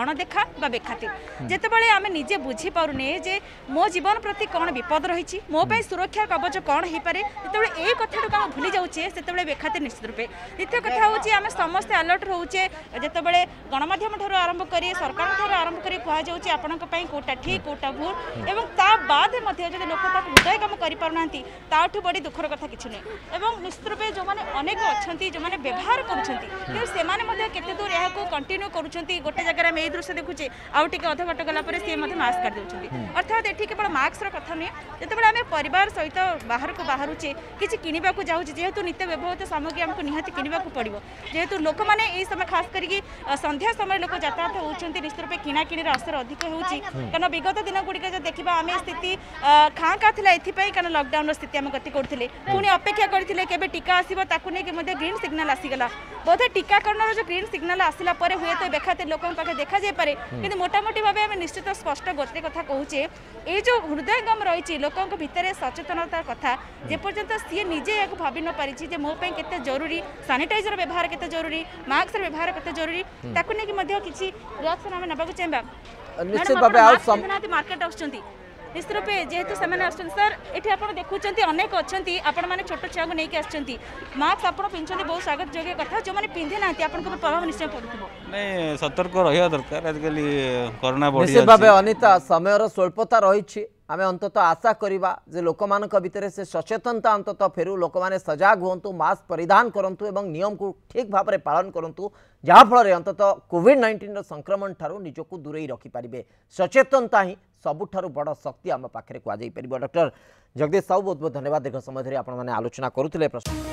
ଅଣଦେଖା ବା ବେଖାତି ଯେତେବେଳେ ଆମେ ନିଜେ ବୁଝିପାରୁନେ ଯେ ମୋ ଜୀବନ ପ୍ରତି କ'ଣ ବିପଦ ରହିଛି ମୋ ପାଇଁ ସୁରକ୍ଷା କବଚ କ'ଣ ହେଇପାରେ ଯେତେବେଳେ ଏଇ କଥାଟାକୁ ଆମେ ଭୁଲି ଯାଉଛେ ସେତେବେଳେ ବେଖାତି ନିଶ୍ଚିତ ରୂପେ ଦ୍ୱିତୀୟ କଥା ହେଉଛି ଆମେ ସମସ୍ତେ ଆଲର୍ଟ ରହୁଛେ ଯେତେବେଳେ ଗଣମାଧ୍ୟମ ଠାରୁ ଆରମ୍ଭ କରି ସରକାରଙ୍କ ଠାରୁ ଆରମ୍ଭ କରି କୁହାଯାଉଛି ଆପଣଙ୍କ ପାଇଁ କେଉଁଟା ଠିକ୍ କେଉଁଟା ଭୁଲ ଏବଂ ତା ବାଦ୍ ମଧ୍ୟ ଯଦି ଲୋକ ତାକୁ ହୃଦୟକାମ କରିପାରୁନାହାନ୍ତି ତାଠୁ ବଡ଼ି ଦୁଃଖର କଥା କିଛି ନୁହେଁ ଏବଂ ନିଶ୍ଚିତ ରୂପେ ଯେଉଁମାନେ ଅନେକ ଅଛନ୍ତି ଯେଉଁମାନେ ବ୍ୟବହାର କରୁଛନ୍ତି କିନ୍ତୁ ସେମାନେ ମଧ୍ୟ କେତେ ଦୂର ଏହାକୁ କଣ୍ଟିନ୍ୟୁ କରୁଛନ୍ତି ଗୋଟେ ଜାଗାରେ ଆମେ এই দৃশ্য দেখুছে আউ টিকে অধবাট গলাপরে সি মাস্ক কাটি দেউছেন অর্থাৎ এটি কেবল মাস্কর কথা নুহে যেতবে আমি পরিবার সহিত বাহারক বাহুছে কিছু কিনবাক যাচ্ছে যেহেতু নিত্য ব্যবহৃত সামগ্রী আমি নিহতি কিনবাক পড়ব যেহেতু লোক মানে এই সময় খাস করি সন্ধ্যা সময় লোক যাতায়াত হচ্ছেন নিশ্চিত রূপে কিণাকিণির অসর অধিক হচ্ছে কারণ বিগত দিনগুড়িকে যদি দেখা আমি স্থিতি খাঁ কা লা এপাই কারণ লকডাউনর স্থিতি আমি গতি করলে পুঁ অপেক্ষা করে কেবে টিকা আসব তাকে নিয়ে গ্রিন সিগনাল আসিগলা বোধে টিকাকরণের যে গ্রিন সিগনাল আসলা পরে হুয়ে তো বেখাতে লোক পাখে দেখা দেখাযাইপরে কিন্তু মোটামুটি ভাবে আমি নিশ্চিত স্পষ্ট গোটে কথা কৌছে এই যে হৃদয়ঙ্গম রয়েছে লোক ভিতরে সচেতনতার কথা যেপর্যন্ত সি নিজে এখন ভাবি নপারিছি যে মো কেতে জরুরি স্যানিটাইজর ব্যবহার কেতে জরুরি মাস্কর ব্যবহার কেতে জরুরি তাকে নিয়ে কিছু রিয়াকশন আমি নেওয়া চাহিবা ম্যাডাম মার্কেট আসছেন ନିଶ୍ଚିତ ରୂପେ ଯେହେତୁ ସେମାନେ ଆସୁଛନ୍ତି ସାର୍ ଏଠି ଆପଣ ଦେଖୁଛନ୍ତି ଅନେକ ଅଛନ୍ତି ଆପଣମାନେ ଛୋଟ ଛୁଆଙ୍କୁ ନେଇକି ଆସିଛନ୍ତି ମାସ୍କ ଆପଣ ପିନ୍ଧୁଛନ୍ତି ବହୁତ ସ୍ୱାଗତ ଯୋଗ୍ୟ କଥା ଯେଉଁମାନେ ପିନ୍ଧି ନାହାନ୍ତି ଆପଣଙ୍କ ଉପରେ ପ୍ରଭାବ ନିଶ୍ଚୟ ପଡ଼ୁଥିବ ନାଇଁ ସତର୍କ ରହିବା ଦରକାର ଆଜିକାଲି କରୋନା ନିଶ୍ଚିତ ଭାବେ ଅନିତା ସମୟର ସ୍ୱଳ୍ପତା ରହିଛି ଆମେ ଅନ୍ତତଃ ଆଶା କରିବା ଯେ ଲୋକମାନଙ୍କ ଭିତରେ ସେ ସଚେତନତା ଅନ୍ତତଃ ଫେରୁ ଲୋକମାନେ ସଜାଗ ହୁଅନ୍ତୁ ମାସ୍କ ପରିଧାନ କରନ୍ତୁ ଏବଂ ନିୟମକୁ ଠିକ୍ ଭାବରେ ପାଳନ କରନ୍ତୁ ଯାହାଫଳରେ ଅନ୍ତତଃ କୋଭିଡ୍ ନାଇଣ୍ଟିନ୍ର ସଂକ୍ରମଣ ଠାରୁ ନିଜକୁ ଦୂରେଇ ରଖିପାରିବେ ସଚେତନତା ହିଁ ସବୁଠାରୁ ବଡ଼ ଶକ୍ତି ଆମ ପାଖରେ କୁହାଯାଇପାରିବ ଡକ୍ଟର ଜଗଦୀଶ ସାହୁ ବହୁତ ବହୁତ ଧନ୍ୟବାଦ ଦୀର୍ଘ ସମୟ ଧରି ଆପଣମାନେ ଆଲୋଚନା କରୁଥିଲେ ପ୍ରଶ୍ନ